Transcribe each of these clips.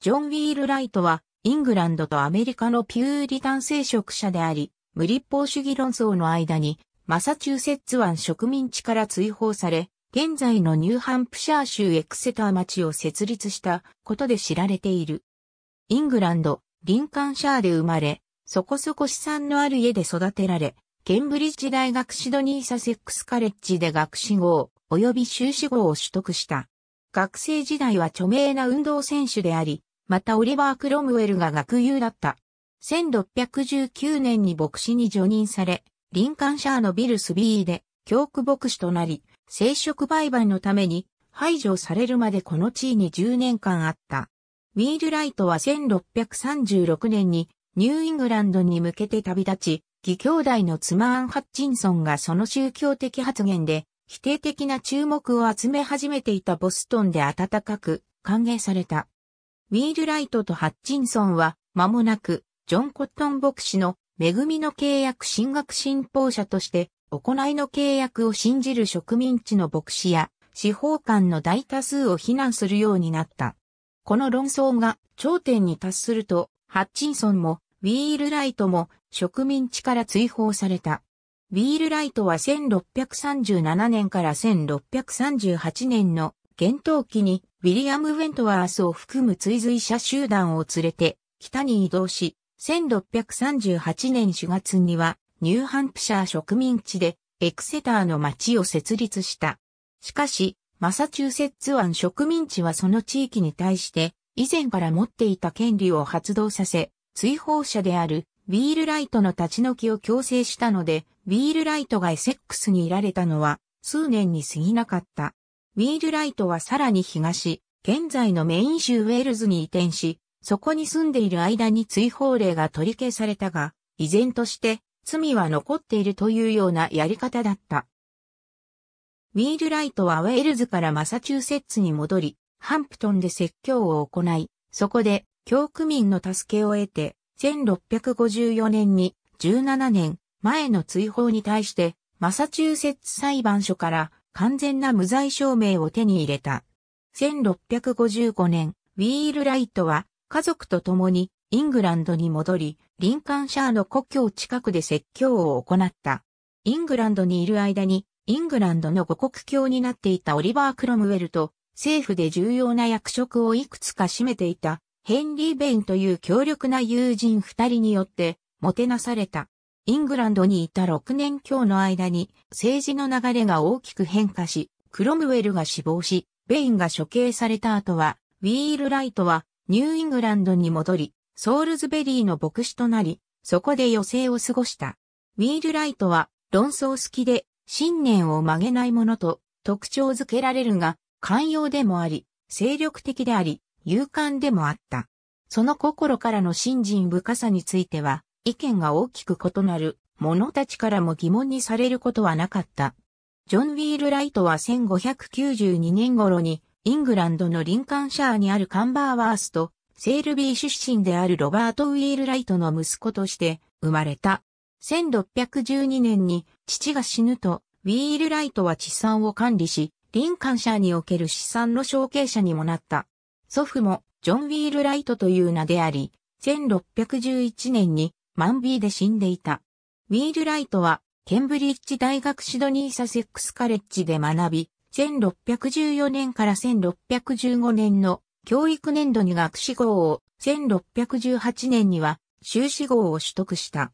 ジョン・ウィール・ライトは、イングランドとアメリカのピューリタン聖職者であり、無立法主義論争の間に、マサチューセッツ湾植民地から追放され、現在のニューハンプシャー州エクセター町を設立したことで知られている。イングランド、リンカンシャーで生まれ、そこそこ資産のある家で育てられ、ケンブリッジ大学シドニーサセックスカレッジで学士号及び修士号を取得した。学生時代は著名な運動選手であり、またオリバー・クロムウェルが学友だった。1619年に牧師に除任され、リンカンシャーのビル・スビーで教区牧師となり、生殖売買のために排除されるまでこの地位に10年間あった。ウィールライトは1636年にニューイングランドに向けて旅立ち、義兄弟の妻アン・ハッチンソンがその宗教的発言で否定的な注目を集め始めていたボストンで温かく歓迎された。ウィールライトとハッチンソンは、間もなく、ジョン・コットン牧師の、恵みの契約進学信奉者として、行いの契約を信じる植民地の牧師や、司法官の大多数を非難するようになった。この論争が頂点に達すると、ハッチンソンも、ウィールライトも植民地から追放された。ウィールライトは1637年から1638年の厳冬期にウィリアム・ウェントワースを含む追随者集団を連れて北に移動し、1638年4月にはニューハンプシャー植民地でエクセターの町を設立した。しかし、マサチューセッツ湾植民地はその地域に対して以前から持っていた権利を発動させ、追放者であるウィールライトの立ち退きを強制したので、ウィールライトがエセックスにいられたのは数年に過ぎなかった。ウィールライトはさらに東、現在のメイン州ウェールズに移転し、そこに住んでいる間に追放令が取り消されたが、依然として罪は残っているというようなやり方だった。ウィールライトはウェールズからマサチューセッツに戻り、ハンプトンで説教を行い、そこで教区民の助けを得て、1654年に17年前の追放に対して、マサチューセッツ裁判所から完全な無罪証明を手に入れた。1655年、ウィールライトは家族と共にイングランドに戻り、リンカンシャーの故郷近くで説教を行った。イングランドにいる間に、イングランドの五国教になっていたオリバー・クロムウェルと、政府で重要な役職をいくつか占めていたヘンリー・ベインという強力な友人二人によってもてなされた。イングランドにいた6年強の間に政治の流れが大きく変化し、クロムウェルが死亡し、ベインが処刑された後は、ウィール・ライトはニューイングランドに戻り、ソールズベリーの牧師となり、そこで余生を過ごした。ウィール・ライトは論争好きで、信念を曲げないものと特徴づけられるが、寛容でもあり、精力的であり、勇敢でもあった。その心からの信心深さについては、意見が大きく異なる者たちからも疑問にされることはなかった。ジョン・ウィール・ライトは1592年頃にイングランドのリンカンシャーにあるカンバーワースとセールビー出身であるロバート・ウィール・ライトの息子として生まれた。1612年に父が死ぬとウィール・ライトは地産を管理し、リンカンシャーにおける資産の承継者にもなった。祖父もジョン・ウィール・ライトという名であり、1611年にマンビーで死んでいた。ウィールライトは、ケンブリッジ大学シドニーサセックスカレッジで学び、1614年から1615年の教育年度に学士号を、1618年には修士号を取得した。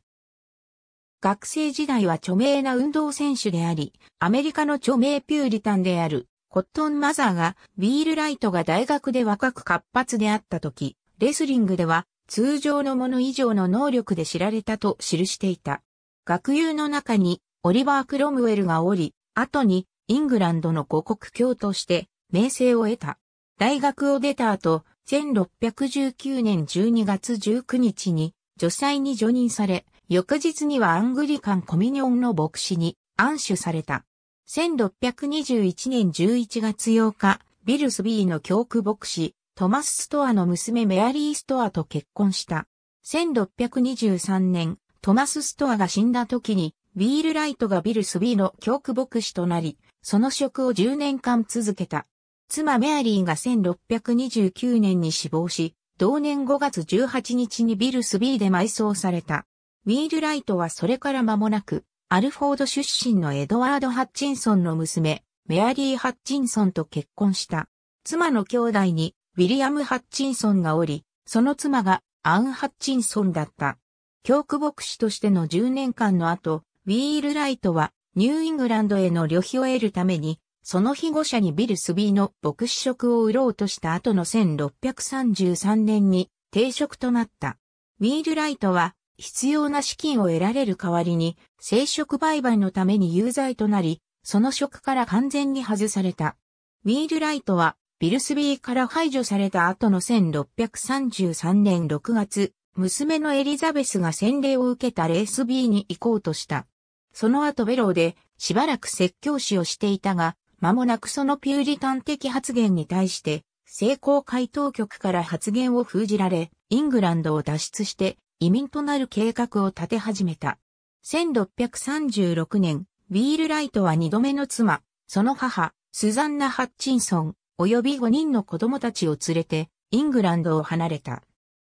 学生時代は著名な運動選手であり、アメリカの著名ピューリタンであるコットンマザーが、ウィールライトが大学で若く活発であった時、レスリングでは通常のもの以上の能力で知られたと記していた。学友の中にオリバー・クロムウェルがおり、後にイングランドの五国教として名声を得た。大学を出た後、1619年12月19日に女祭に除任され、翌日にはアングリカンコミニオンの牧師に暗守された。1621年11月8日、ビルスビーの教区牧師、トマス・ストアの娘メアリー・ストアと結婚した。1623年、トマス・ストアが死んだ時に、ウィールライトがビル・スビーの教区牧師となり、その職を10年間続けた。妻メアリーが1629年に死亡し、同年5月18日にビル・スビーで埋葬された。ウィールライトはそれから間もなく、アルフォード出身のエドワード・ハッチンソンの娘、メアリー・ハッチンソンと結婚した。妻の兄弟にウィリアム・ハッチンソンがおり、その妻がアン・ハッチンソンだった。教区牧師としての10年間の後、ウィール・ライトはニューイングランドへの旅費を得るために、その日後者にビル・スビーの牧師職を売ろうとした後の1633年に定職となった。ウィール・ライトは必要な資金を得られる代わりに、生殖売買のために有罪となり、その職から完全に外された。ウィール・ライトはィルスビーから排除された後の1633年6月、娘のエリザベスが洗礼を受けたレースビーに行こうとした。その後ベローでしばらく説教師をしていたが、間もなくそのピューリタン的発言に対して、成功回答局から発言を封じられ、イングランドを脱出して移民となる計画を立て始めた。1636年、ウィールライトは二度目の妻、その母、スザンナ・ハッチンソン、及び5人の子供たちを連れて、イングランドを離れた。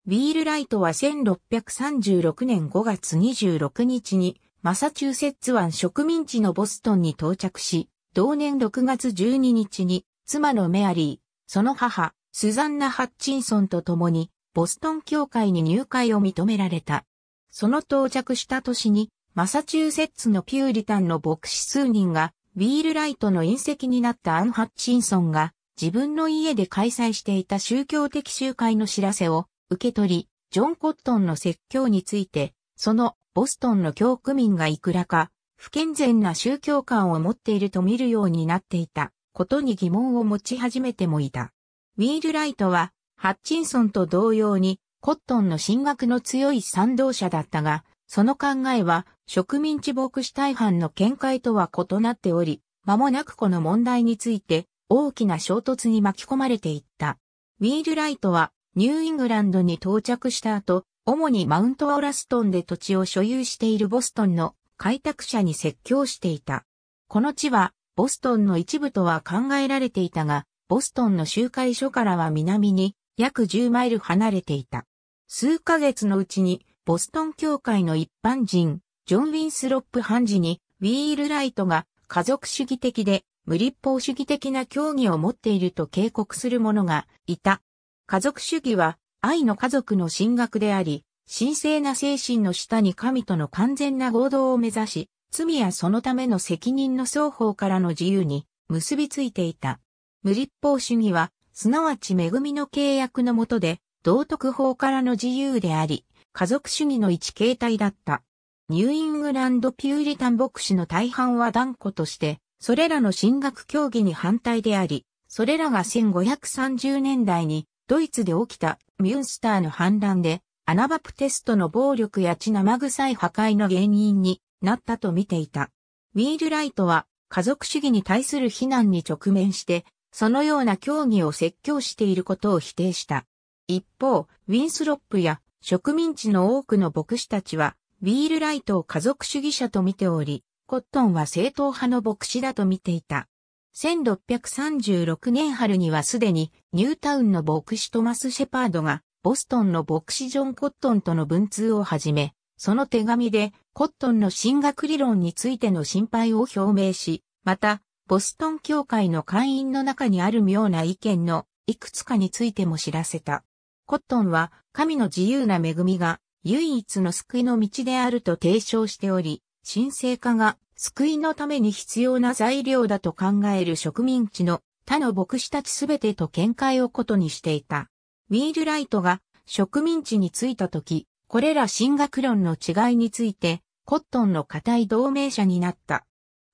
ウィールライトは1636年5月26日に、マサチューセッツ湾植民地のボストンに到着し、同年6月12日に、妻のメアリー、その母、スザンナ・ハッチンソンと共に、ボストン協会に入会を認められた。その到着した年に、マサチューセッツのピューリタンの牧師数人が、ウィールライトの隕石になったアン・ハッチンソンが、自分の家で開催していた宗教的集会の知らせを受け取り、ジョン・コットンの説教について、そのボストンの教区民がいくらか不健全な宗教観を持っていると見るようになっていたことに疑問を持ち始めてもいた。ウィールライトはハッチンソンと同様にコットンの進学の強い賛同者だったが、その考えは植民地牧師大半の見解とは異なっており、間もなくこの問題について大きな衝突に巻き込まれていった。ウィールライトはニューイングランドに到着した後、主にマウントオラストンで土地を所有しているボストンの開拓者に説教していた。この地はボストンの一部とは考えられていたが、ボストンの集会所からは南に約10マイル離れていた。数ヶ月のうちにボストン教会の一般人、ジョン・ウィンスロップ判事にウィールライトが家族主義的で無立法主義的な教義を持っていると警告する者がいた。家族主義は愛の家族の進学であり、神聖な精神の下に神との完全な合同を目指し、罪やそのための責任の双方からの自由に結びついていた。無立法主義は、すなわち恵みの契約の下で、道徳法からの自由であり、家族主義の一形態だった。ニューイングランド・ピューリタン牧師の大半は断固として、それらの進学競技に反対であり、それらが1530年代にドイツで起きたミュンスターの反乱でアナバプテストの暴力や血生臭い破壊の原因になったと見ていた。ウィールライトは家族主義に対する非難に直面して、そのような競技を説教していることを否定した。一方、ウィンスロップや植民地の多くの牧師たちは、ウィールライトを家族主義者と見ており、コットンは正統派の牧師だと見ていた。1636年春にはすでにニュータウンの牧師トマス・シェパードがボストンの牧師ジョン・コットンとの文通を始め、その手紙でコットンの進学理論についての心配を表明し、また、ボストン教会の会員の中にある妙な意見のいくつかについても知らせた。コットンは神の自由な恵みが唯一の救いの道であると提唱しており、神聖化が救いのために必要な材料だと考える植民地の他の牧師たちすべてと見解をことにしていた。ウィールライトが植民地に着いた時、これら神学論の違いについて、コットンの固い同盟者になった。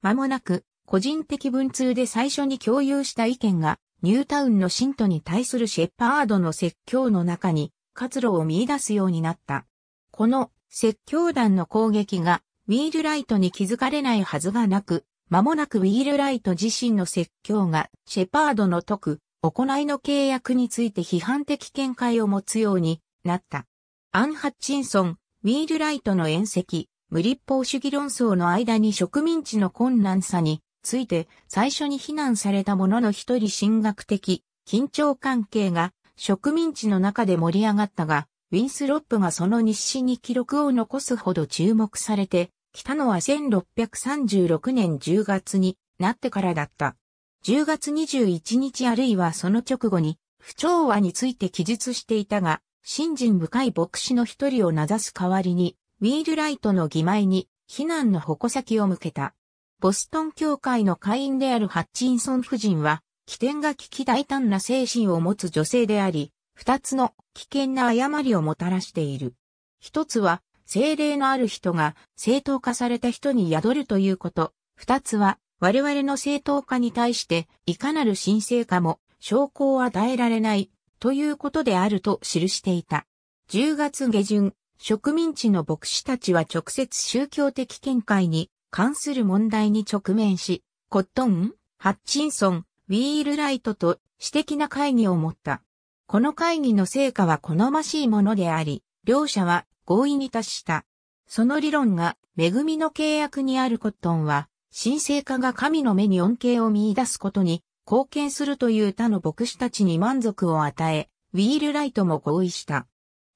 間もなく、個人的文通で最初に共有した意見が、ニュータウンの信徒に対するシェパードの説教の中に活路を見出すようになった。この説教団の攻撃がウィールライトに気づかれないはずがなく、間もなくウィールライト自身の説教が、シェパードの解く、行いの契約について批判的見解を持つようになった。アン・ハッチンソン、ウィールライトの遠赤、無立法主義論争の間に植民地の困難さについて最初に非難されたものの一人進学的緊張関係が植民地の中で盛り上がったが、ウィンスロップがその日誌に記録を残すほど注目されて来たのは1636年10月になってからだった。10月21日あるいはその直後に、不調和について記述していたが、信心深い牧師の一人を名指す代わりに、ウィールライトの義前に、非難の矛先を向けた。ボストン教会の会員であるハッチンソン夫人は、起点が危機大胆な精神を持つ女性であり、二つの危険な誤りをもたらしている。一つは、精霊のある人が正当化された人に宿るということ。二つは、我々の正当化に対して、いかなる神聖化も、証拠を与えられない、ということであると記していた。10月下旬、植民地の牧師たちは直接宗教的見解に関する問題に直面し、コットン、ハッチンソン、ウィールライトと私的な会議を持った。この会議の成果は好ましいものであり、両者は合意に達した。その理論が、恵みの契約にあるコットンは、神聖化が神の目に恩恵を見出すことに貢献するという他の牧師たちに満足を与え、ウィールライトも合意した。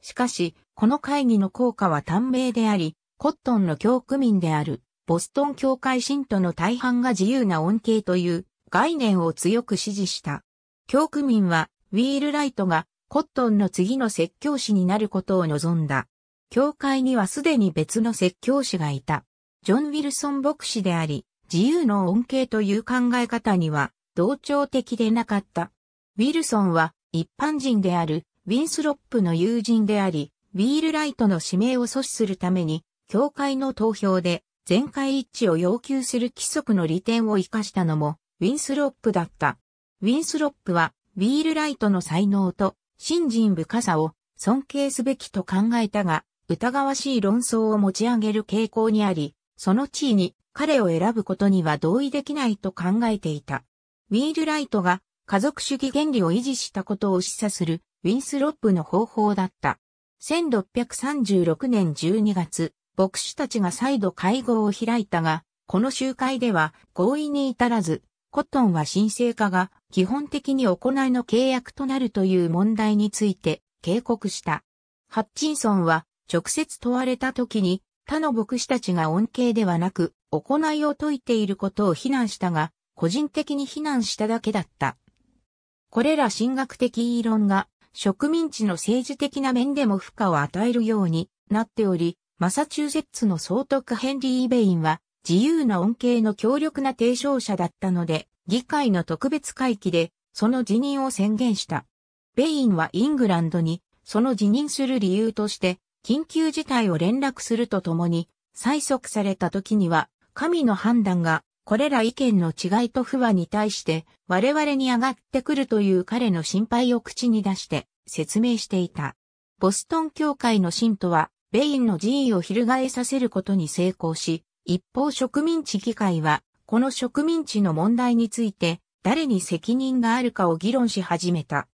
しかし、この会議の効果は短命であり、コットンの教区民である、ボストン教会信徒の大半が自由な恩恵という概念を強く支持した。教区民は、ウィールライトがコットンの次の説教師になることを望んだ。教会にはすでに別の説教師がいた。ジョン・ウィルソン牧師であり、自由の恩恵という考え方には同調的でなかった。ウィルソンは一般人であるウィンスロップの友人であり、ウィールライトの指名を阻止するために、教会の投票で全会一致を要求する規則の利点を活かしたのもウィンスロップだった。ウィンスロップはウィールライトの才能と信心深さを尊敬すべきと考えたが、疑わしい論争を持ち上げる傾向にあり、その地位に彼を選ぶことには同意できないと考えていた。ウィールライトが家族主義原理を維持したことを示唆するウィンスロップの方法だった。1636年12月、牧師たちが再度会合を開いたが、この集会では合意に至らず、コットンは神聖化が基本的に行いの契約となるという問題について警告した。ハッチンソンは直接問われた時に、他の牧師たちが恩恵ではなく、行いを説いていることを非難したが、個人的に非難しただけだった。これら神学的異論が、植民地の政治的な面でも負荷を与えるようになっており、マサチューセッツの総督ヘンリー・ベインは、自由な恩恵の強力な提唱者だったので、議会の特別会期で、その辞任を宣言した。ベインはイングランドに、その辞任する理由として、緊急事態を連絡するとともに、催促された時には、神の判断が、これら意見の違いと不和に対して、我々に上がってくるという彼の心配を口に出して、説明していた。ボストン教会の信徒は、ベインの辞意を翻させることに成功し、一方植民地議会は、この植民地の問題について、誰に責任があるかを議論し始めた。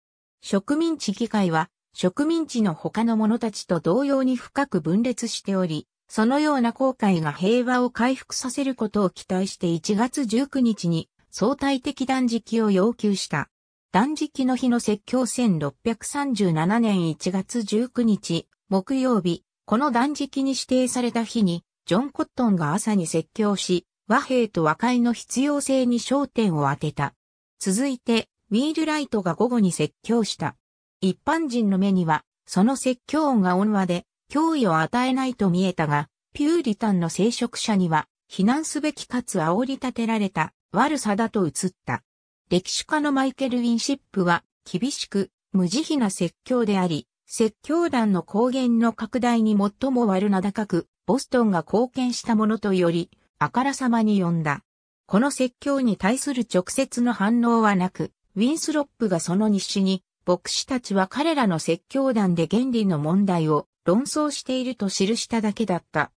植民地議会は、植民地の他の者たちと同様に深く分裂しており、そのような後悔が平和を回復させることを期待して1月19日に相対的断食を要求した。断食の日の説教1637年1月19日、木曜日、この断食に指定された日に、ジョン・コットンが朝に説教し、和平と和解の必要性に焦点を当てた。続いて、ウィール・ライトが午後に説教した。一般人の目には、その説教音が温和で、脅威を与えないと見えたが、ピューリタンの聖職者には、避難すべきかつ煽り立てられた悪さだと映った。歴史家のマイケル・ウィンシップは、厳しく、無慈悲な説教であり、説教団の公言の拡大に最も悪名高く、ボストンが貢献したものとより、あからさまに呼んだ。この説教に対する直接の反応はなく、ウィンスロップがその日誌に、牧師たちは彼らの説教団で原理の問題を論争していると記しただけだった。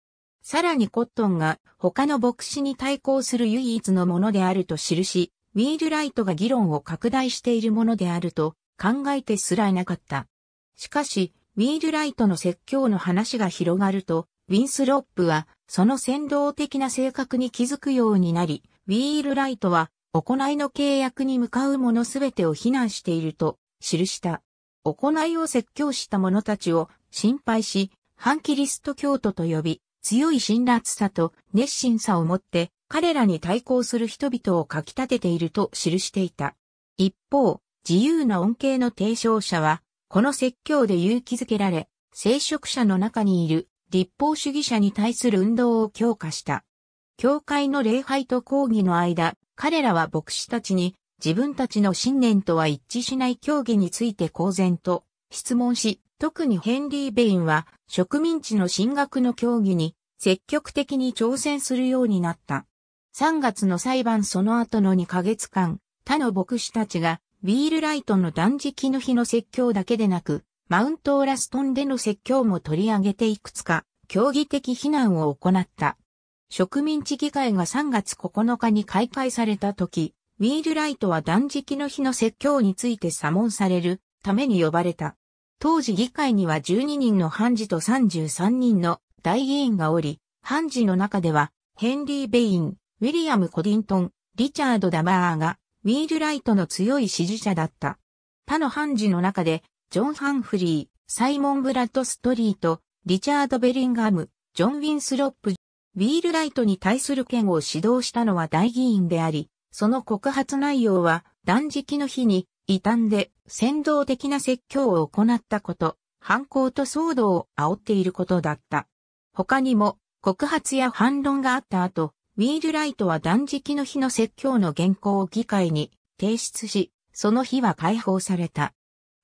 さらにコットンが他の牧師に対抗する唯一のものであると記し、ウィールライトが議論を拡大しているものであると考えてすらいなかった。しかし、ウィールライトの説教の話が広がると、ウィンスロップはその先導的な性格に気づくようになり、ウィールライトは行いの契約に向かうものすべてを非難していると記した。行いを説教した者たちを心配し、反キリスト教徒と呼び、強い辛辣さと熱心さを持って彼らに対抗する人々をかき立てていると記していた。一方、自由な恩恵の提唱者は、この説教で勇気づけられ、聖職者の中にいる立法主義者に対する運動を強化した。教会の礼拝と抗議の間、彼らは牧師たちに自分たちの信念とは一致しない協議について公然と質問し、特にヘンリー・ベインは植民地の進学の協議に積極的に挑戦するようになった。3月の裁判その後の2ヶ月間、他の牧師たちがウィールライトの断食の日の説教だけでなく、マウントオーラストンでの説教も取り上げていくつか、競技的非難を行った。植民地議会が3月9日に開会された時、ウィールライトは断食の日の説教について査問されるために呼ばれた。当時議会には12人の判事と33人の大議員がおり、判事の中では、ヘンリー・ベイン、ウィリアム・コディントン、リチャード・ダマーが、ウィールライトの強い支持者だった。他の判事の中で、ジョン・ハンフリー、サイモン・ブラッド・ストリート、リチャード・ベリンガム、ジョン・ウィンスロップ、ウィールライトに対する権を指導したのは大議員であり、その告発内容は、断食の日に、異端で先導的な説教を行ったこと、犯行と騒動を煽っていることだった。他にも、告発や反論があった後、ウィールライトは断食の日の説教の原稿を議会に提出し、その日は解放された。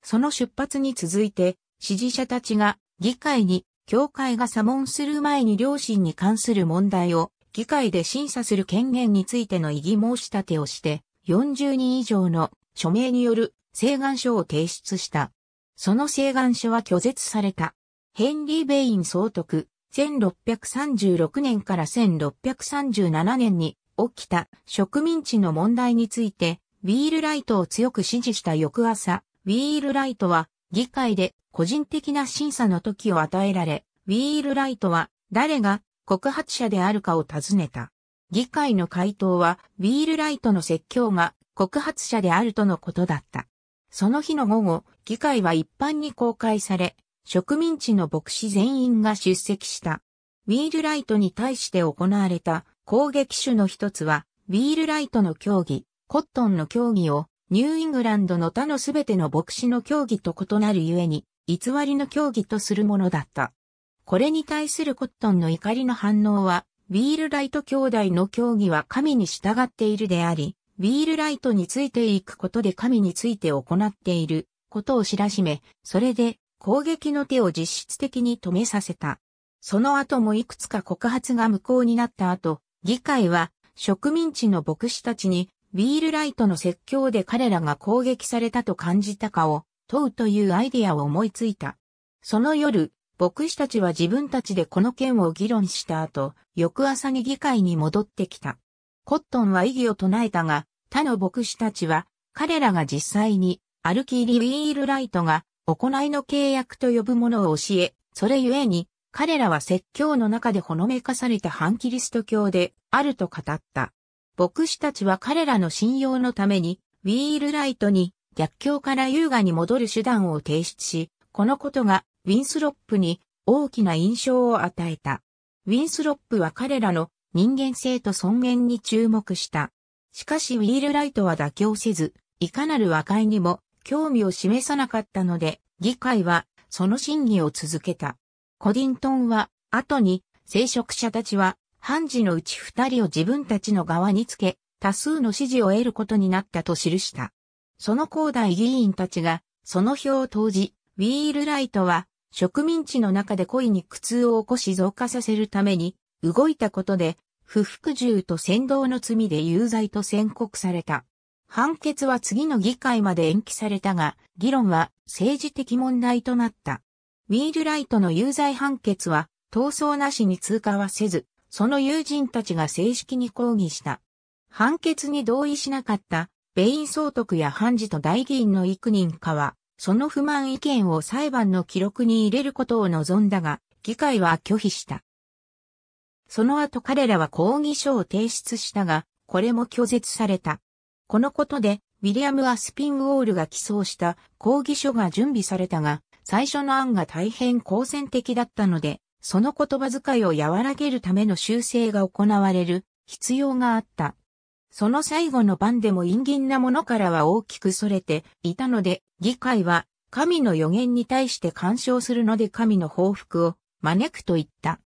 その出発に続いて、支持者たちが議会に教会が査問する前に両親に関する問題を議会で審査する権限についての異議申し立てをして、40人以上の署名による請願書を提出した。その請願書は拒絶された。ヘンリー・ベイン総督、1636年から1637年に起きた植民地の問題について、ウィールライトを強く支持した翌朝、ウィールライトは議会で個人的な審査の時を与えられ、ウィールライトは誰が告発者であるかを尋ねた。議会の回答は、ビールライトの説教が告発者であるとのことだった。その日の午後、議会は一般に公開され、植民地の牧師全員が出席した。ウィールライトに対して行われた攻撃手の一つは、ウィールライトの競技、コットンの競技を、ニューイングランドの他のすべての牧師の競技と異なるゆえに、偽りの競技とするものだった。これに対するコットンの怒りの反応は、ビールライト兄弟の教義は神に従っているであり、ビールライトについていくことで神について行っていることを知らしめ、それで攻撃の手を実質的に止めさせた。その後もいくつか告発が無効になった後、議会は植民地の牧師たちにビールライトの説教で彼らが攻撃されたと感じたかを問うというアイデアを思いついた。その夜、牧師たちは自分たちでこの件を議論した後、翌朝に議会に戻ってきた。コットンは異議を唱えたが、他の牧師たちは、彼らが実際に、アルキーリ・ウィールライトが、行いの契約と呼ぶものを教え、それゆえに、彼らは説教の中でほのめかされた反キリスト教で、あると語った。牧師たちは彼らの信用のために、ウィールライトに、逆境から優雅に戻る手段を提出し、このことがウィンスロップに大きな印象を与えた。ウィンスロップは彼らの人間性と尊厳に注目した。しかしウィールライトは妥協せず、いかなる和解にも興味を示さなかったので、議会はその審議を続けた。コディントンは、後に、聖職者たちは、判事のうち二人を自分たちの側につけ、多数の支持を得ることになったと記した。その高大議員たちが、その票を投じ、ウィールライトは、植民地の中で故意に苦痛を起こし増加させるために、動いたことで、不服従と扇動の罪で有罪と宣告された。判決は次の議会まで延期されたが、議論は政治的問題となった。ウィールライトの有罪判決は、闘争なしに通過はせず、その友人たちが正式に抗議した。判決に同意しなかった、ベイン総督や判事と大議員の幾人かは、その不満意見を裁判の記録に入れることを望んだが、議会は拒否した。その後彼らは抗議書を提出したが、これも拒絶された。このことで、ウィリアム・アスピンウォールが起草した抗議書が準備されたが、最初の案が大変好戦的だったので、その言葉遣いを和らげるための修正が行われる必要があった。その最後の番でも陰銀なものからは大きく逸れていたので、議会は神の予言に対して干渉するので神の報復を招くと言った。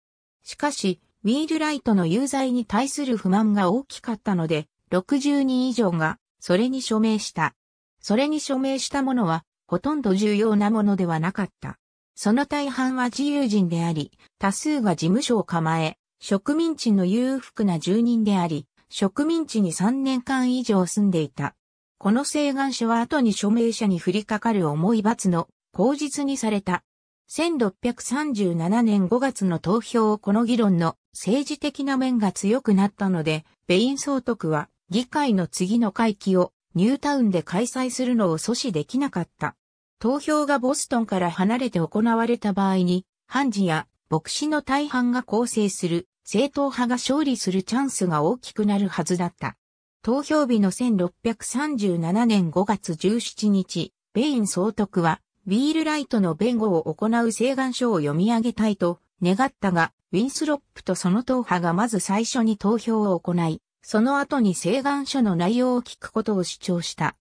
しかし、ウィールライトの有罪に対する不満が大きかったので、60人以上がそれに署名した。それに署名したものは、ほとんど重要なものではなかった。その大半は自由人であり、多数が事務所を構え、植民地の裕福な住人であり、植民地に3年間以上住んでいた。この請願書は後に署名者に降りかかる重い罰の口実にされた。1637年5月の投票をこの議論の政治的な面が強くなったので、ベイン総督は議会の次の会期をニュータウンで開催するのを阻止できなかった。投票がボストンから離れて行われた場合に、判事や牧師の大半が構成する正統派が勝利するチャンスが大きくなるはずだった。投票日の1637年5月17日、ベイン総督は、ウィールライトの弁護を行う請願書を読み上げたいと願ったが、ウィンスロップとその党派がまず最初に投票を行い、その後に請願書の内容を聞くことを主張した。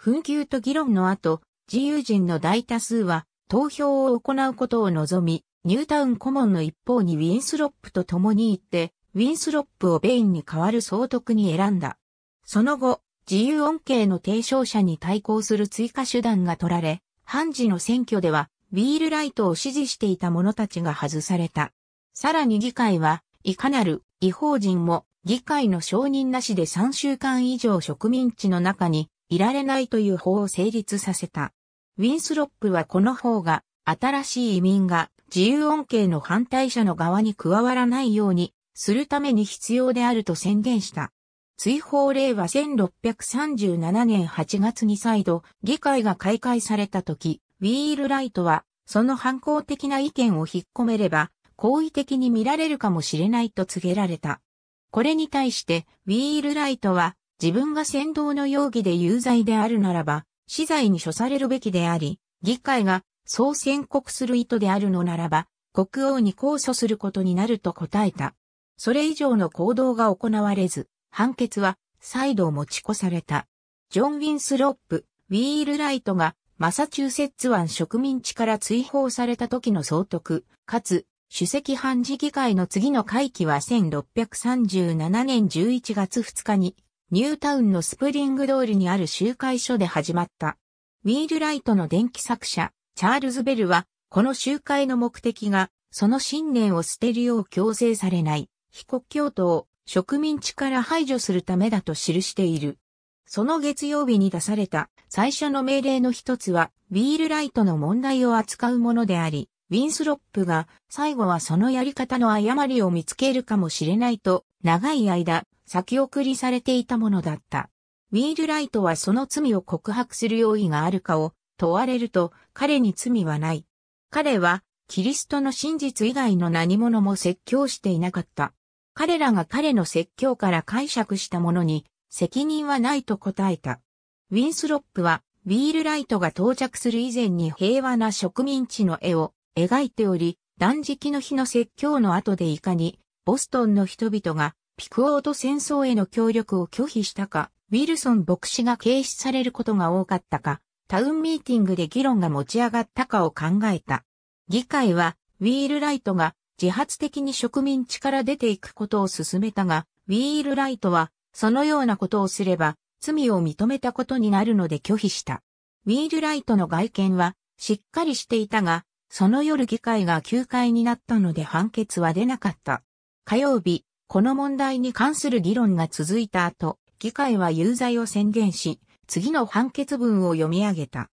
紛糾と議論の後、自由人の大多数は投票を行うことを望み、ニュータウンコモンの一方にウィンスロップと共に行って、ウィンスロップをベインに代わる総督に選んだ。その後、自由恩恵の提唱者に対抗する追加手段が取られ、判事の選挙では、ウィールライトを支持していた者たちが外された。さらに議会は、いかなる違法人も議会の承認なしで3週間以上植民地の中にいられないという法を成立させた。ウィンスロップはこの法が新しい移民が自由恩恵の反対者の側に加わらないようにするために必要であると宣言した。追放令和1637年8月に再度議会が開会された時、ウィールライトはその反抗的な意見を引っ込めれば好意的に見られるかもしれないと告げられた。これに対してウィールライトは自分が先導の容疑で有罪であるならば、死罪に処されるべきであり、議会がそう宣告する意図であるのならば、国王に控訴することになると答えた。それ以上の行動が行われず、判決は再度持ち越された。ジョン・ウィンスロップ、ウィール・ライトがマサチューセッツ湾植民地から追放された時の総督、かつ、主席判事議会の次の会期は1637年11月2日に、ニュータウンのスプリング通りにある集会所で始まった。ウィール・ライトの電気作者、チャールズ・ベルは、この集会の目的が、その信念を捨てるよう強制されない、非国教徒を植民地から排除するためだと記している。その月曜日に出された最初の命令の一つは、ウィールライトの問題を扱うものであり、ウィンスロップが最後はそのやり方の誤りを見つけるかもしれないと、長い間、先送りされていたものだった。ウィールライトはその罪を告白する用意があるかを問われると、彼に罪はない。彼は、キリストの真実以外の何者も説教していなかった。彼らが彼の説教から解釈したものに、責任はないと答えた。ウィンスロップは、ウィールライトが到着する以前に平和な植民地の絵を描いており、断食の日の説教の後でいかに、ボストンの人々がピクオート戦争への協力を拒否したか、ウィルソン牧師が軽視されることが多かったか、タウンミーティングで議論が持ち上がったかを考えた。議会は、ウィールライトが自発的に植民地から出ていくことを進めたが、ウィールライトは、そのようなことをすれば、罪を認めたことになるので拒否した。ウィールライトの外見は、しっかりしていたが、その夜議会が休会になったので判決は出なかった。火曜日、この問題に関する議論が続いた後、議会は有罪を宣言し、次の判決文を読み上げた。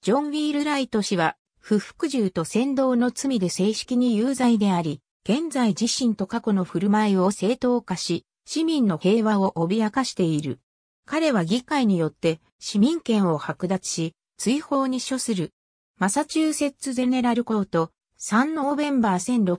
ジョン・ウィール・ライト氏は、不服従と扇動の罪で正式に有罪であり、現在自身と過去の振る舞いを正当化し、市民の平和を脅かしている。彼は議会によって市民権を剥奪し、追放に処する。マサチューセッツゼネラルコート、3ノーベンバー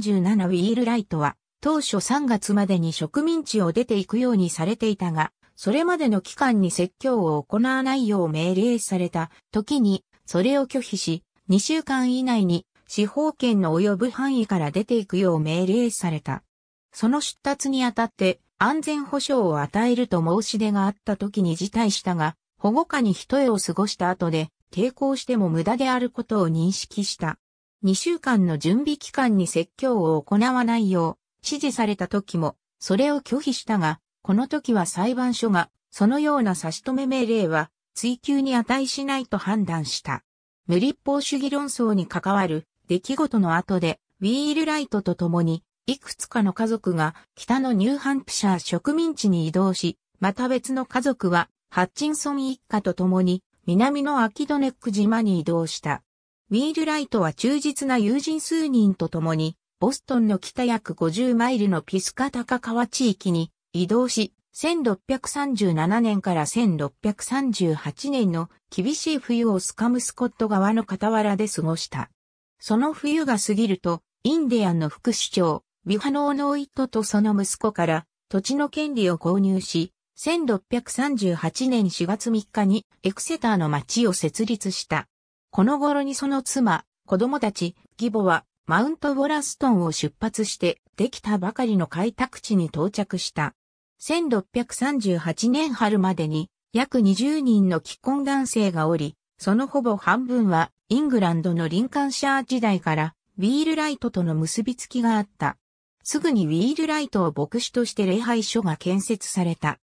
1637ウィールライトは、当初3月までに植民地を出ていくようにされていたが、それまでの期間に説教を行わないよう命令された時に、それを拒否し、2週間以内に司法権の及ぶ範囲から出ていくよう命令された。その出立にあたって安全保障を与えると申し出があった時に辞退したが、保護下に一重を過ごした後で抵抗しても無駄であることを認識した。2週間の準備期間に説教を行わないよう指示された時も、それを拒否したが、この時は裁判所が、そのような差し止め命令は、追及に値しないと判断した。無立法主義論争に関わる出来事の後で、ウィールライトと共に、いくつかの家族が北のニューハンプシャー植民地に移動し、また別の家族はハッチンソン一家と共に南のアキドネック島に移動した。ウィールライトは忠実な友人数人と共に、ボストンの北約50マイルのピスカタカ川地域に移動し、1637年から1638年の厳しい冬をスカムスコット側の傍らで過ごした。その冬が過ぎると、インディアンの副市長、ビハノー・ノーイットとその息子から土地の権利を購入し、1638年4月3日にエクセターの町を設立した。この頃にその妻、子供たち、義母はマウント・ボラストンを出発してできたばかりの開拓地に到着した。1638年春までに約20人の既婚男性がおり、そのほぼ半分はイングランドのリンカンシャー時代からウィールライトとの結びつきがあった。すぐにウィールライトを牧師として礼拝所が建設された。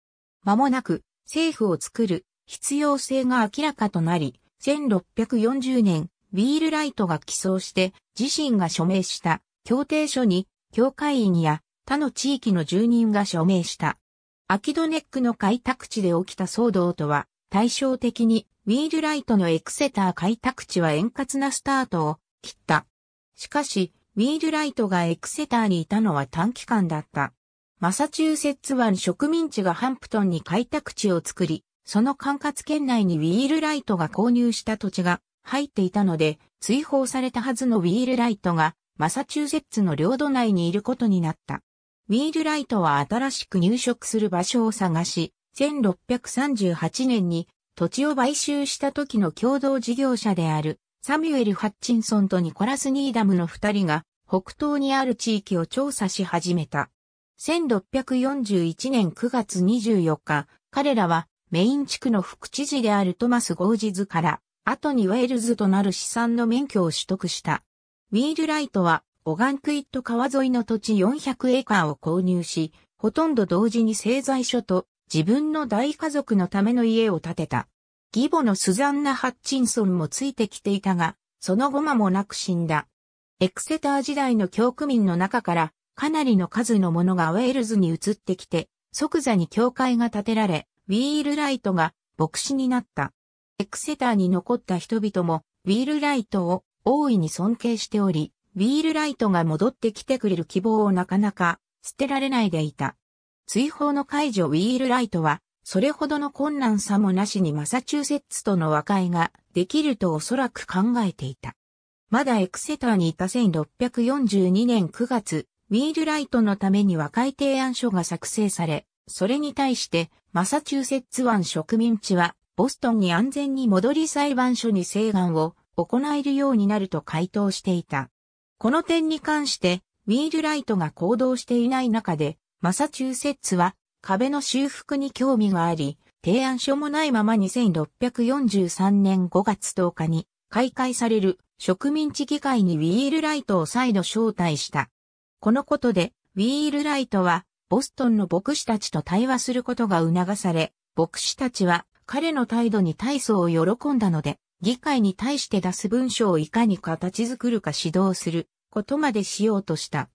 間もなく政府を作る必要性が明らかとなり、1640年、ウィールライトが起草して自身が署名した協定書に教会員や他の地域の住人が署名した。アキドネックの開拓地で起きた騒動とは、対照的に、ウィールライトのエクセター開拓地は円滑なスタートを切った。しかし、ウィールライトがエクセターにいたのは短期間だった。マサチューセッツ湾植民地がハンプトンに開拓地を作り、その管轄圏内にウィールライトが購入した土地が入っていたので、追放されたはずのウィールライトがマサチューセッツの領土内にいることになった。ウィールライトは新しく入植する場所を探し、1638年に土地を買収した時の共同事業者であるサミュエル・ハッチンソンとニコラス・ニーダムの二人が北東にある地域を調査し始めた。1641年9月24日、彼らはメイン地区の副知事であるトマス・ゴージズから、後にウェールズとなる資産の免許を取得した。ウィールライトはオガンクイット川沿いの土地400エーカーを購入し、ほとんど同時に製材所と自分の大家族のための家を建てた。義母のスザンナ・ハッチンソンもついてきていたが、その後間もなく死んだ。エクセター時代の教区民の中からかなりの数のものがウェールズに移ってきて、即座に教会が建てられ、ウィールライトが牧師になった。エクセターに残った人々も、ウィールライトを大いに尊敬しており、ウィールライトが戻ってきてくれる希望をなかなか捨てられないでいた。追放の解除ウィールライトは、それほどの困難さもなしにマサチューセッツとの和解ができるとおそらく考えていた。まだエクセターにいた1642年9月、ウィールライトのために和解提案書が作成され、それに対してマサチューセッツ湾植民地はボストンに安全に戻り裁判所に請願を行えるようになると回答していた。この点に関して、ウィールライトが行動していない中で、マサチューセッツは壁の修復に興味があり、提案書もないまま2643年5月10日に開会される植民地議会にウィールライトを再度招待した。このことで、ウィールライトは、ボストンの牧師たちと対話することが促され、牧師たちは彼の態度に大層を喜んだので、議会に対して出す文書をいかに形作るか指導することまでしようとした。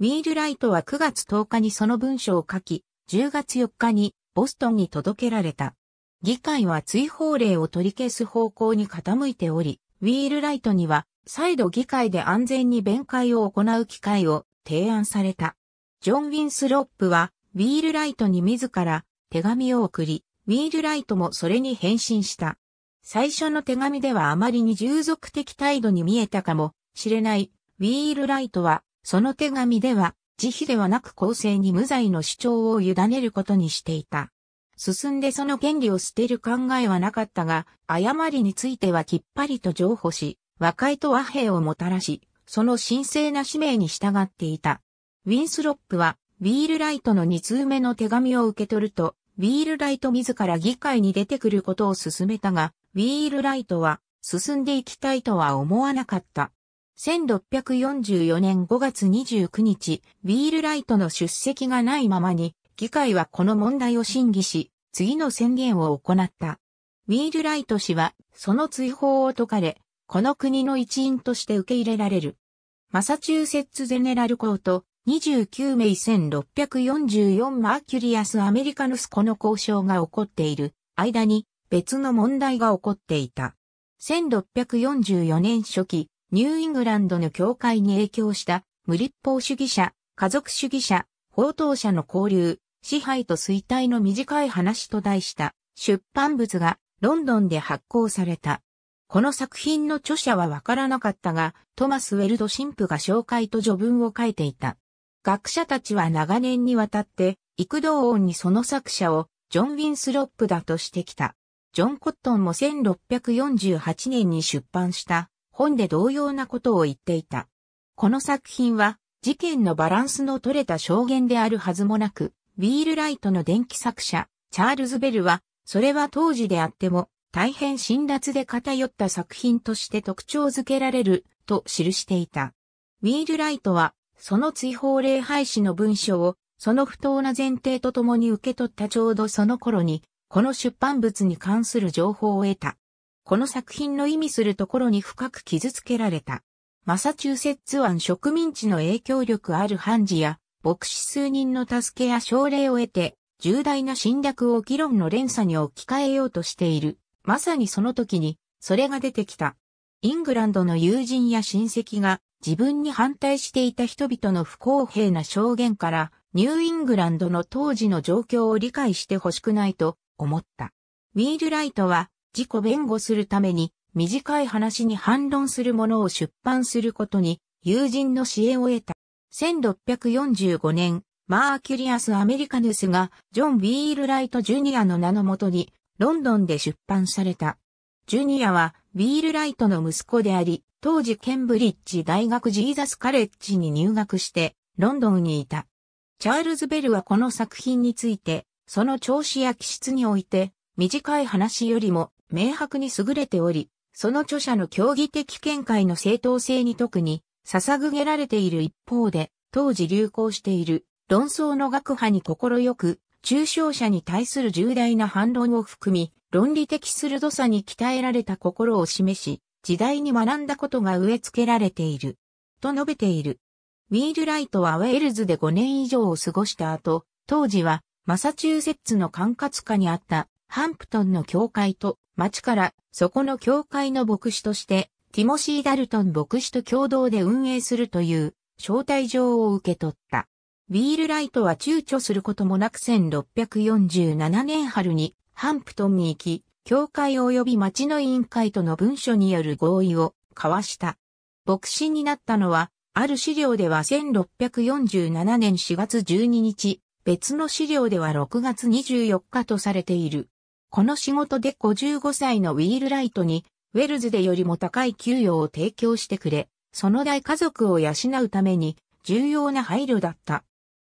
ウィールライトは9月10日にその文書を書き、10月4日にボストンに届けられた。議会は追放令を取り消す方向に傾いており、ウィールライトには再度議会で安全に弁解を行う機会を提案された。ジョン・ウィンスロップはウィールライトに自ら手紙を送り、ウィールライトもそれに返信した。最初の手紙ではあまりに従属的態度に見えたかもしれない。ウィールライトは、その手紙では、慈悲ではなく公正に無罪の主張を委ねることにしていた。進んでその権利を捨てる考えはなかったが、誤りについてはきっぱりと譲歩し、和解と和平をもたらし、その神聖な使命に従っていた。ウィンスロップは、ウィールライトの二通目の手紙を受け取ると、ウィールライト自ら議会に出てくることを勧めたが、ウィールライトは進んでいきたいとは思わなかった。1644年5月29日、ウィールライトの出席がないままに、議会はこの問題を審議し、次の宣言を行った。ウィールライト氏は、その追放を解かれ、この国の一員として受け入れられる。マサチューセッツゼネラルコート、29名1644マーキュリアスアメリカヌスこの交渉が起こっている間に別の問題が起こっていた。1644年初期、ニューイングランドの教会に影響した無立法主義者、家族主義者、放蕩者の交流、支配と衰退の短い話と題した出版物がロンドンで発行された。この作品の著者はわからなかったが、トマス・ウェルド神父が紹介と序文を書いていた。学者たちは長年にわたって、幾度音にその作者をジョン・ウィンスロップだとしてきた。ジョン・コットンも1648年に出版した本で同様なことを言っていた。この作品は事件のバランスの取れた証言であるはずもなく、ウィールライトの電気作者、チャールズ・ベルは、それは当時であっても、大変辛辣で偏った作品として特徴づけられる、と記していた。ウィールライトは、その追放礼拝止の文章を、その不当な前提とともに受け取ったちょうどその頃に、この出版物に関する情報を得た。この作品の意味するところに深く傷つけられた。マサチューセッツ湾植民地の影響力ある判事や、牧師数人の助けや奨励を得て、重大な侵略を議論の連鎖に置き換えようとしている。まさにその時に、それが出てきた。イングランドの友人や親戚が自分に反対していた人々の不公平な証言から、ニューイングランドの当時の状況を理解してほしくないと思った。ウィールライトは自己弁護するために短い話に反論するものを出版することに友人の支援を得た。1645年、マーキュリアス・アメリカヌスがジョン・ウィールライト・ジュニアの名のもとにロンドンで出版された。ジュニアはウィールライトの息子であり、当時ケンブリッジ大学ジーザスカレッジに入学してロンドンにいた。チャールズ・ベルはこの作品についてその調子や気質において、短い話よりも明白に優れており、その著者の競技的見解の正当性に特に捧げられている一方で、当時流行している論争の学派に快く、中傷者に対する重大な反論を含み、論理的鋭さに鍛えられた心を示し、時代に学んだことが植え付けられている。と述べている。ウィールライトはウェールズで5年以上を過ごした後、当時はマサチューセッツの管轄下にあったハンプトンの教会と町からそこの教会の牧師としてティモシー・ダルトン牧師と共同で運営するという招待状を受け取った。ウィールライトは躊躇することもなく1647年春にハンプトンに行き、教会及び町の委員会との文書による合意を交わした。牧師になったのは、ある資料では1647年4月12日、別の資料では6月24日とされている。この仕事で55歳のウィールライトに、ウェルズでよりも高い給与を提供してくれ、その大家族を養うために重要な配慮だった。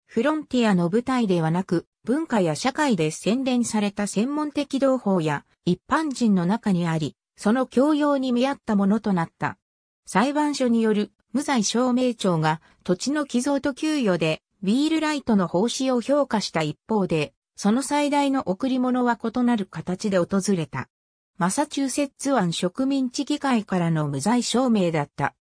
フロンティアの舞台ではなく、文化や社会で洗練された専門的同胞や一般人の中にあり、その教養に見合ったものとなった。裁判所による無罪証明庁が土地の寄贈と給与でビールライトの奉仕を評価した一方で、その最大の贈り物は異なる形で訪れた。マサチューセッツ湾植民地議会からの無罪証明だった。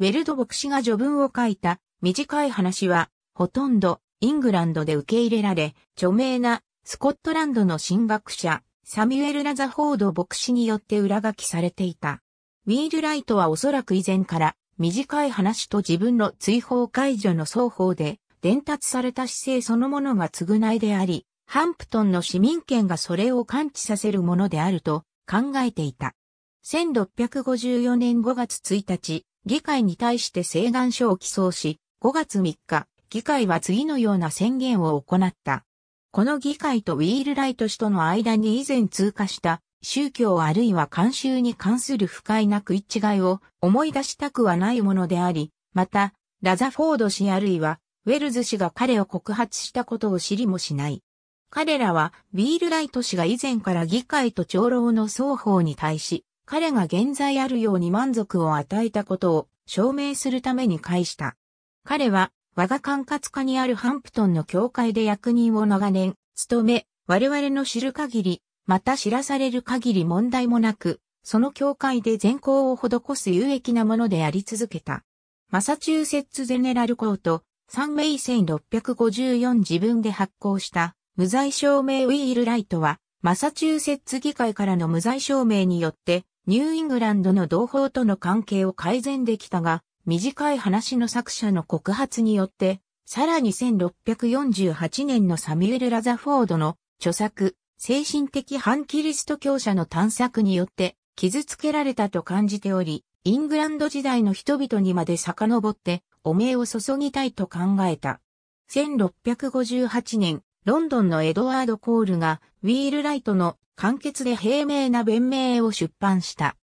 ウェルド牧師が序文を書いた短い話は、ほとんどイングランドで受け入れられ、著名なスコットランドの神学者、サミュエル・ラザフォード牧師によって裏書きされていた。ウィールライトはおそらく以前から短い話と自分の追放解除の双方で、伝達された姿勢そのものが償いであり、ハンプトンの市民権がそれを感知させるものであると考えていた。1654年5月1日、議会に対して請願書を起草し、5月3日、議会は次のような宣言を行った。この議会とウィールライト氏との間に以前通過した宗教あるいは慣習に関する不快な食い違いを思い出したくはないものであり、また、ラザフォード氏あるいは、ウェルズ氏が彼を告発したことを知りもしない。彼らは、ビールライト氏が以前から議会と長老の双方に対し、彼が現在あるように満足を与えたことを証明するために返した。彼は、我が管轄下にあるハンプトンの教会で役人を長年、務め、我々の知る限り、また知らされる限り問題もなく、その教会で善行を施す有益なものであり続けた。マサチューセッツゼネラルコート、3名1654自分で発行した無罪証明ウィールライトは、マサチューセッツ議会からの無罪証明によって、ニューイングランドの同胞との関係を改善できたが、短い話の作者の告発によって、さらに1648年のサミュエル・ラザフォードの著作、精神的反キリスト教者の探索によって傷つけられたと感じており、イングランド時代の人々にまで遡って汚名を注ぎたいと考えた。1658年、ロンドンのエドワード・コールがウィールライトの簡潔で平明な弁明を出版した。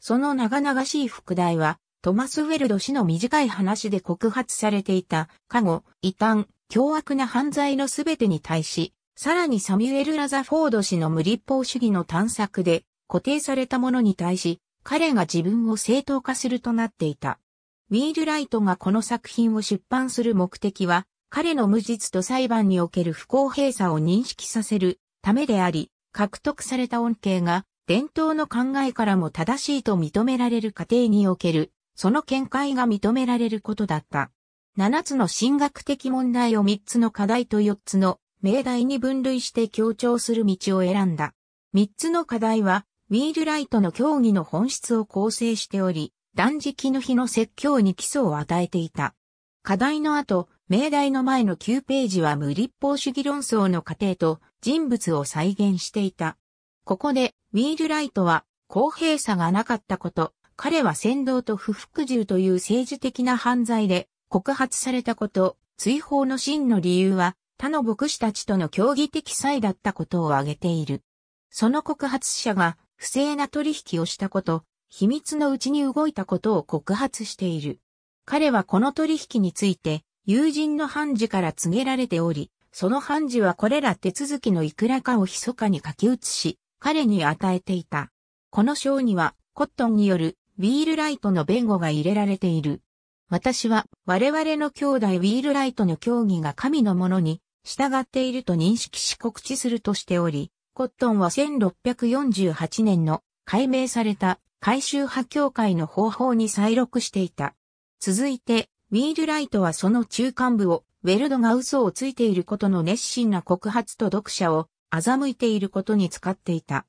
その長々しい副題は、トマス・ウェルド氏の短い話で告発されていた、過去、異端、凶悪な犯罪のすべてに対し、さらにサミュエル・ラザフォード氏の無立法主義の探索で固定されたものに対し、彼が自分を正当化するとなっていた。ウィール・ライトがこの作品を出版する目的は、彼の無実と裁判における不公平さを認識させるためであり、獲得された恩恵が伝統の考えからも正しいと認められる過程における、その見解が認められることだった。7つの神学的問題を3つの課題と4つの命題に分類して強調する道を選んだ。三つの課題は、ウィールライトの競技の本質を構成しており、断食の日の説教に基礎を与えていた。課題の後、命題の前の9ページは無立法主義論争の過程と人物を再現していた。ここで、ウィールライトは公平さがなかったこと、彼は先導と不服従という政治的な犯罪で告発されたこと、追放の真の理由は他の牧師たちとの協議的差異だったことを挙げている。その告発者が不正な取引をしたこと、秘密のうちに動いたことを告発している。彼はこの取引について友人の判事から告げられており、その判事はこれら手続きのいくらかを密かに書き写し、彼に与えていた。この章にはコットンによるビールライトの弁護が入れられている。私は我々の兄弟ウィールライトの教義が神のものに従っていると認識し告知するとしており、コットンは1648年の解明された改修派教会の方法に再録していた。続いて、ウィールライトはその中間部を、ウェルドが嘘をついていることの熱心な告発と読者を欺いていることに使っていた。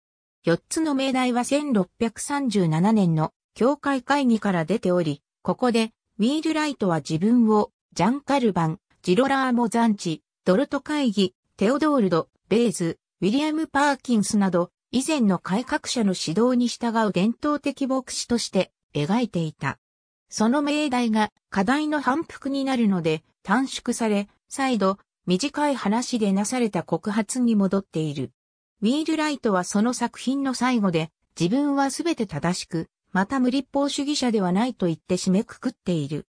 4つの命題は1637年の教会会議から出ており、ここでウィールライトは自分を、ジャン・カルバン、ジロラーモ・ザンチ、ドルト会議、テオドールド、ベーズ、ウィリアム・パーキンスなど、以前の改革者の指導に従う伝統的牧師として描いていた。その命題が課題の反復になるので短縮され、再度短い話でなされた告発に戻っている。ウィールライトはその作品の最後で自分はすべて正しく、また無立法主義者ではないと言って締めくくっている。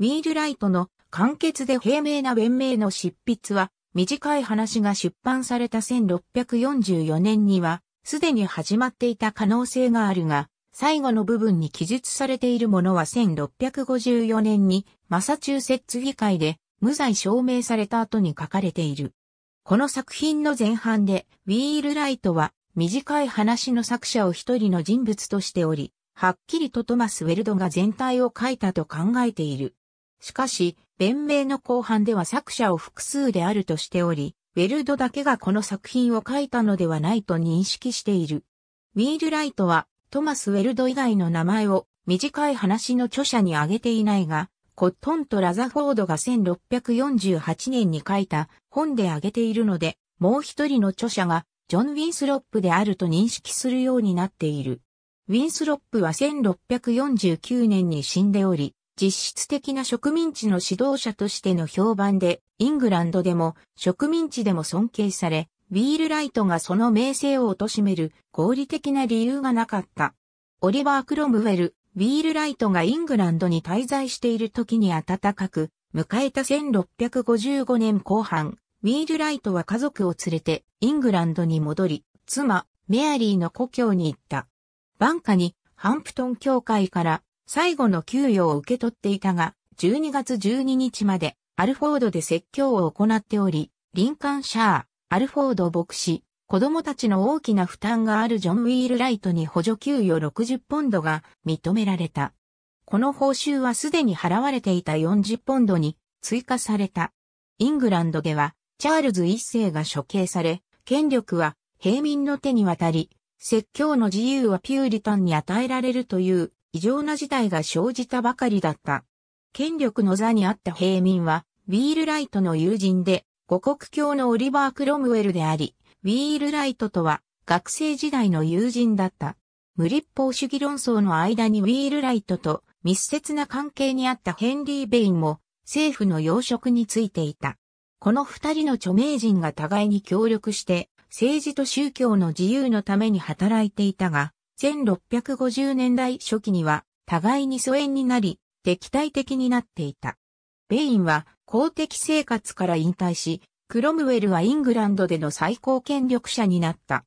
ウィールライトの簡潔で平明な弁明の執筆は、短い話が出版された1644年には、すでに始まっていた可能性があるが、最後の部分に記述されているものは1654年にマサチューセッツ議会で無罪証明された後に書かれている。この作品の前半で、ウィールライトは短い話の作者を一人の人物としており、はっきりとトマス・ウェルドが全体を書いたと考えている。しかし、弁明の後半では作者を複数であるとしており、ウェルドだけがこの作品を書いたのではないと認識している。ウィールライトはトマス・ウェルド以外の名前を短い話の著者に挙げていないが、コットンとラザフォードが1648年に書いた本で挙げているので、もう一人の著者がジョン・ウィンスロップであると認識するようになっている。ウィンスロップは1649年に死んでおり、実質的な植民地の指導者としての評判で、イングランドでも植民地でも尊敬され、ウィールライトがその名声を貶める合理的な理由がなかった。オリバー・クロムウェル、ウィールライトがイングランドに滞在している時に暖かく、迎えた1655年後半、ウィールライトは家族を連れてイングランドに戻り、妻、メアリーの故郷に行った。晩夏にハンプトン協会から最後の給与を受け取っていたが、12月12日までアルフォードで説教を行っており、リンカンシャー、アルフォード牧師、子供たちの大きな負担があるジョン・ウィール・ライトに補助給与60ポンドが認められた。この報酬はすでに払われていた40ポンドに追加された。イングランドではチャールズ一世が処刑され、権力は平民の手に渡り、説教の自由はピューリタンに与えられるという異常な事態が生じたばかりだった。権力の座にあった平民は、ウィールライトの友人で、五国教のオリバー・クロムウェルであり、ウィールライトとは学生時代の友人だった。無立法主義論争の間にウィールライトと密接な関係にあったヘンリー・ベインも政府の要職についていた。この二人の著名人が互いに協力して政治と宗教の自由のために働いていたが、1650年代初期には互いに疎遠になり、敵対的になっていた。ベインは公的生活から引退し、クロムウェルはイングランドでの最高権力者になった。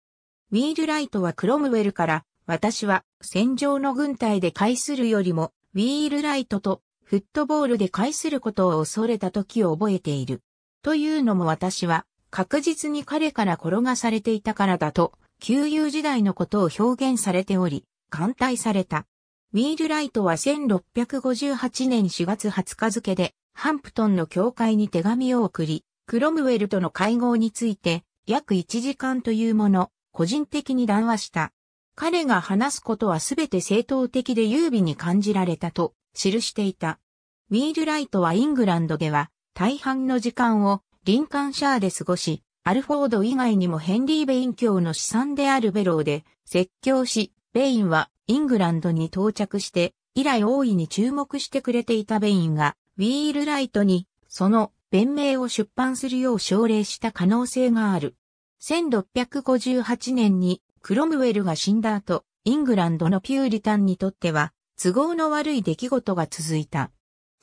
ウィールライトはクロムウェルから、私は戦場の軍隊で会するよりも、ウィールライトとフットボールで会することを恐れた時を覚えている。というのも私は確実に彼から転がされていたからだと、旧友時代のことを表現されており、艦隊された。ウィールライトは1658年4月20日付で、ハンプトンの教会に手紙を送り、クロムウェルとの会合について、約1時間というもの、個人的に談話した。彼が話すことは全て正当的で優美に感じられたと記していた。ウィールライトはイングランドでは大半の時間をリンカンシャーで過ごし、アルフォード以外にもヘンリー・ベイン教の資産であるベローで説教し、ベインはイングランドに到着して、以来大いに注目してくれていたベインが、ウィールライトに、その弁明を出版するよう奨励した可能性がある。1658年にクロムウェルが死んだ後、イングランドのピューリタンにとっては、都合の悪い出来事が続いた。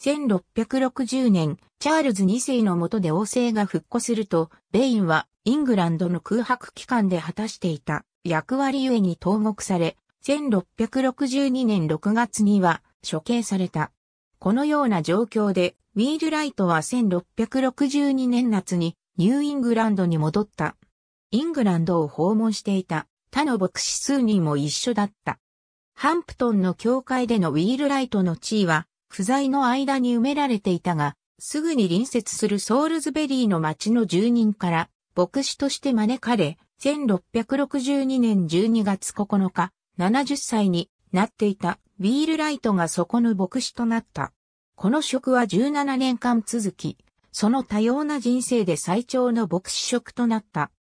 1660年、チャールズ2世の下で王政が復古すると、ベインはイングランドの空白期間で果たしていた役割ゆえに投獄され、1662年6月には処刑された。このような状況で、ウィールライトは1662年夏にニューイングランドに戻った。イングランドを訪問していた他の牧師数人も一緒だった。ハンプトンの教会でのウィールライトの地位は不在の間に埋められていたが、すぐに隣接するソールズベリーの町の住人から、牧師として招かれ、1662年12月9日、70歳になっていたウィールライトがそこの牧師となった。この職は17年間続き、その多様な人生で最長の牧師職となった。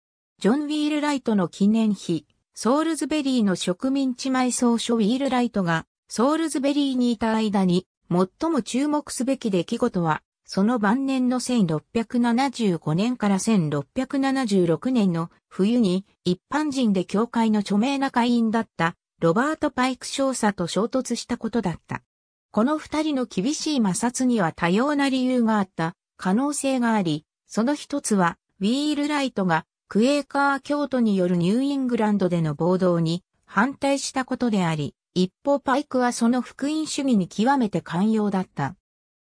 ジョン・ウィールライトの記念碑、ソールズベリーの植民地埋葬所ウィールライトが、ソールズベリーにいた間に、最も注目すべき出来事は、その晩年の1675年から1676年の冬に一般人で教会の著名な会員だったロバート・パイク少佐と衝突したことだった。この二人の厳しい摩擦には多様な理由があった可能性があり、その一つはウィール・ライトがクエーカー教徒によるニューイングランドでの暴動に反対したことであり、一方パイクはその福音主義に極めて寛容だった。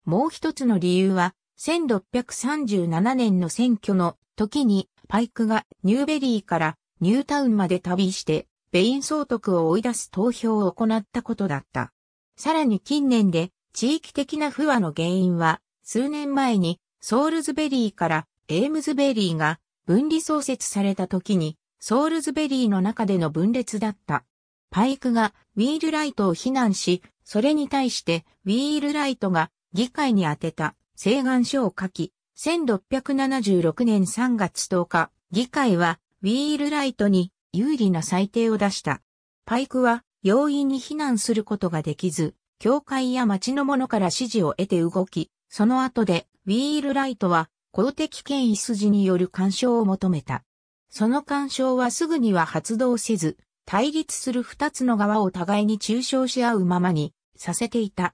もう一つの理由は、1637年の選挙の時にパイクがニューベリーからニュータウンまで旅して、ベイン総督を追い出す投票を行ったことだった。さらに近年で地域的な不和の原因は、数年前にソールズベリーからエームズベリーが分離創設された時に、ソールズベリーの中での分裂だった。パイクがウィールライトを非難し、それに対してウィールライトが議会に宛てた請願書を書き、1676年3月10日、議会はウィールライトに有利な裁定を出した。パイクは容易に避難することができず、教会や町の者から支持を得て動き、その後でウィールライトは公的権威筋による干渉を求めた。その干渉はすぐには発動せず、対立する二つの側を互いに中傷し合うままにさせていた。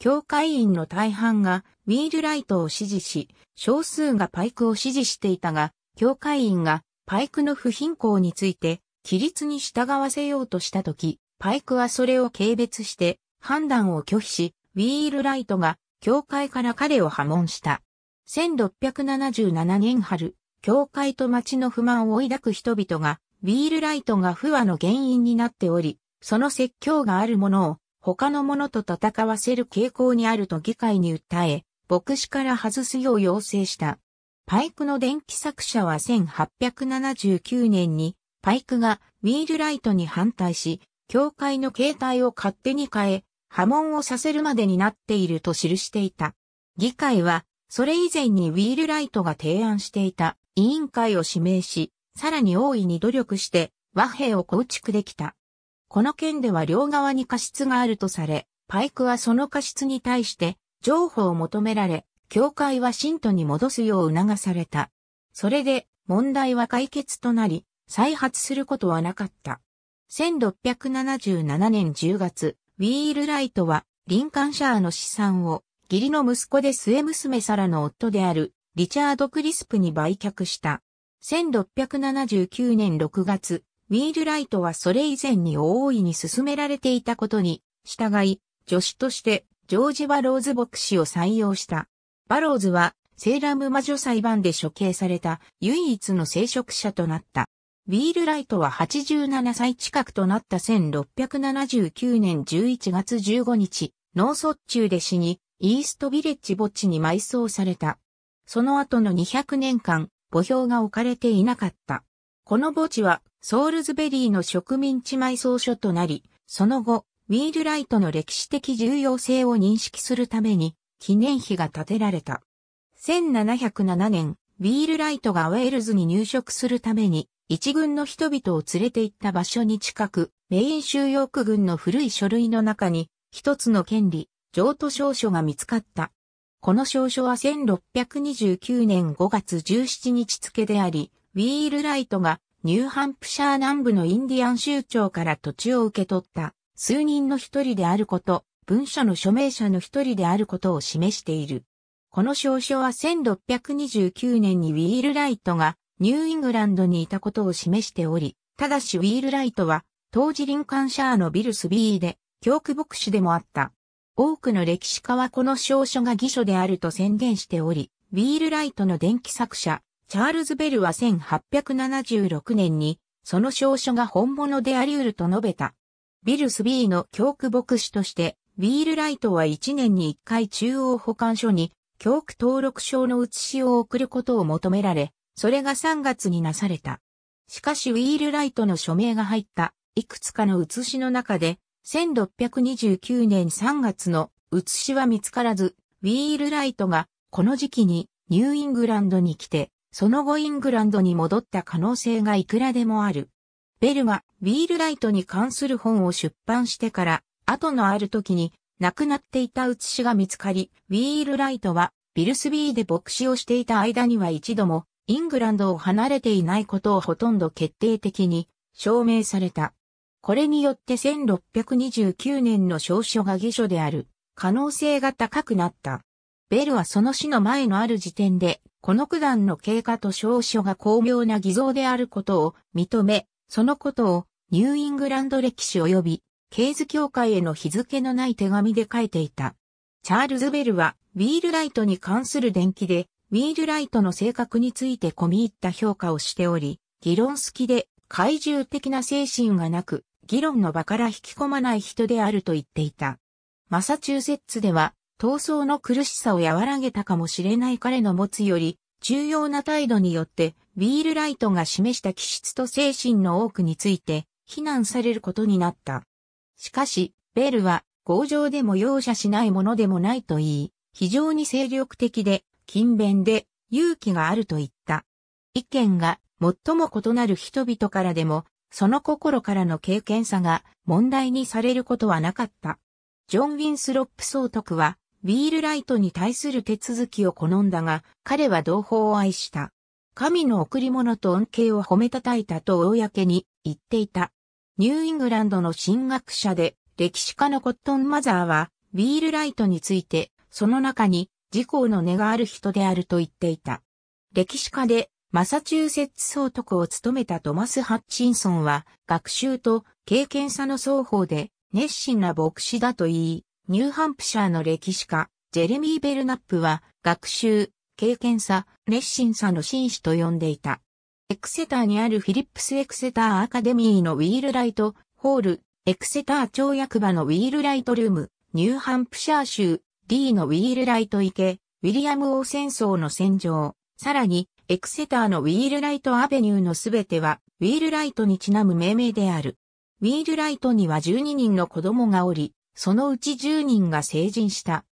教会員の大半がウィールライトを支持し、少数がパイクを支持していたが、教会員がパイクの不貧困について、規律に従わせようとしたとき、パイクはそれを軽蔑して判断を拒否し、ウィールライトが教会から彼を破門した。1677年春、教会と町の不満を抱く人々がウィールライトが不和の原因になっており、その説教があるものを他のものと戦わせる傾向にあると議会に訴え、牧師から外すよう要請した。パイクの電気作者は1879年に、パイクがウィールライトに反対し、教会の形態を勝手に変え、破門をさせるまでになっていると記していた。議会は、それ以前にウィールライトが提案していた委員会を指名し、さらに大いに努力して和平を構築できた。この件では両側に過失があるとされ、パイクはその過失に対して譲歩を求められ、教会は信徒に戻すよう促された。それで問題は解決となり、再発することはなかった。1677年10月、ウィールライトは、リンカンシャーの資産を、義理の息子で末娘サラの夫である、リチャード・クリスプに売却した。1679年6月、ウィールライトはそれ以前に大いに進められていたことに、従い、助手として、ジョージ・バローズ牧師を採用した。バローズは、セーラム魔女裁判で処刑された唯一の聖職者となった。ウィールライトは87歳近くとなった1679年11月15日、脳卒中で死に、イーストビレッジ墓地に埋葬された。その後の200年間、墓標が置かれていなかった。この墓地はソールズベリーの植民地埋葬所となり、その後、ウィールライトの歴史的重要性を認識するために記念碑が建てられた。1707年、ウィールライトがウェールズに入植するために一軍の人々を連れて行った場所に近く、メイン収容区軍の古い書類の中に、一つの権利、譲渡証書が見つかった。この証書は1629年5月17日付であり、ウィールライトがニューハンプシャー南部のインディアン州庁から土地を受け取った数人の一人であること、文書の署名者の一人であることを示している。この証書は1629年にウィールライトがニューイングランドにいたことを示しており、ただしウィールライトは当時リンカンシャーのビルスビーで教区牧師でもあった。多くの歴史家はこの証書が偽書であると宣言しており、ウィールライトの電気作者、チャールズ・ベルは1876年に、その証書が本物であり得ると述べた。ビルスビーの教区牧師として、ウィールライトは1年に1回中央保管所に、教区登録証の写しを送ることを求められ、それが3月になされた。しかしウィールライトの署名が入った、いくつかの写しの中で、1629年3月の写しは見つからず、ウィールライトがこの時期にニューイングランドに来て、その後イングランドに戻った可能性がいくらでもある。ベルはウィールライトに関する本を出版してから、後のある時に亡くなっていた写しが見つかり、ウィールライトはビルスビーで牧師をしていた間には一度もイングランドを離れていないことをほとんど決定的に証明された。これによって1629年の証書が下書である可能性が高くなった。ベルはその死の前のある時点で、この九段の経過と証書が巧妙な偽造であることを認め、そのことをニューイングランド歴史及び、ケーズ協会への日付のない手紙で書いていた。チャールズ・ベルは、ウィールライトに関する伝記で、ウィールライトの性格について込み入った評価をしており、議論好きで、怪獣的な精神がなく、議論の場から引き込まない人であると言っていた。マサチューセッツでは、闘争の苦しさを和らげたかもしれない彼の持つより、重要な態度によって、ビールライトが示した気質と精神の多くについて、非難されることになった。しかし、ベルは、強情でも容赦しないものでもないと言い、非常に精力的で、勤勉で、勇気があると言った。意見が最も異なる人々からでもその心からの経験さが問題にされることはなかった。ジョン・ウィンスロップ総督は、ウィールライトに対する手続きを好んだが、彼は同胞を愛した。神の贈り物と恩恵を褒めたたいたと公に言っていた。ニューイングランドの神学者で歴史家のコットン・マザーは、ウィールライトについて、その中に自公の根がある人であると言っていた。歴史家でマサチューセッツ総督を務めたトマス・ハッチンソンは、学習と経験差の双方で熱心な牧師だと言い、ニューハンプシャーの歴史家、ジェレミー・ベルナップは、学習、経験差、熱心さの紳士と呼んでいた。エクセターにあるフィリップス・エクセターアカデミーのウィールライト、ホール、エクセター町役場のウィールライトルーム、ニューハンプシャー州、D のウィールライト池、ウィリアム王戦争の戦場、さらに、エクセターのウィールライトアベニューのすべては、ウィールライトにちなむ命名である。ウィールライトには12人の子供がおり、そのうち10人が成人した。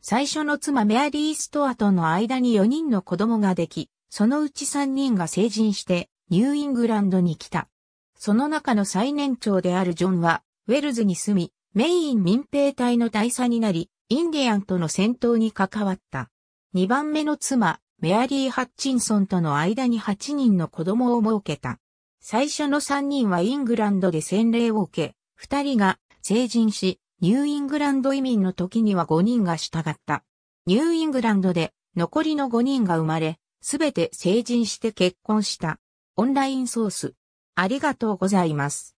最初の妻メアリー・ストアとの間に4人の子供ができ、そのうち3人が成人して、ニューイングランドに来た。その中の最年長であるジョンは、ウェルズに住み、メイン民兵隊の大佐になり、インディアンとの戦闘に関わった。2番目の妻、メアリー・ハッチンソンとの間に8人の子供を設けた。最初の3人はイングランドで洗礼を受け、2人が成人し、ニューイングランド移民の時には5人が従った。ニューイングランドで残りの5人が生まれ、すべて成人して結婚した。オンラインソース。ありがとうございます。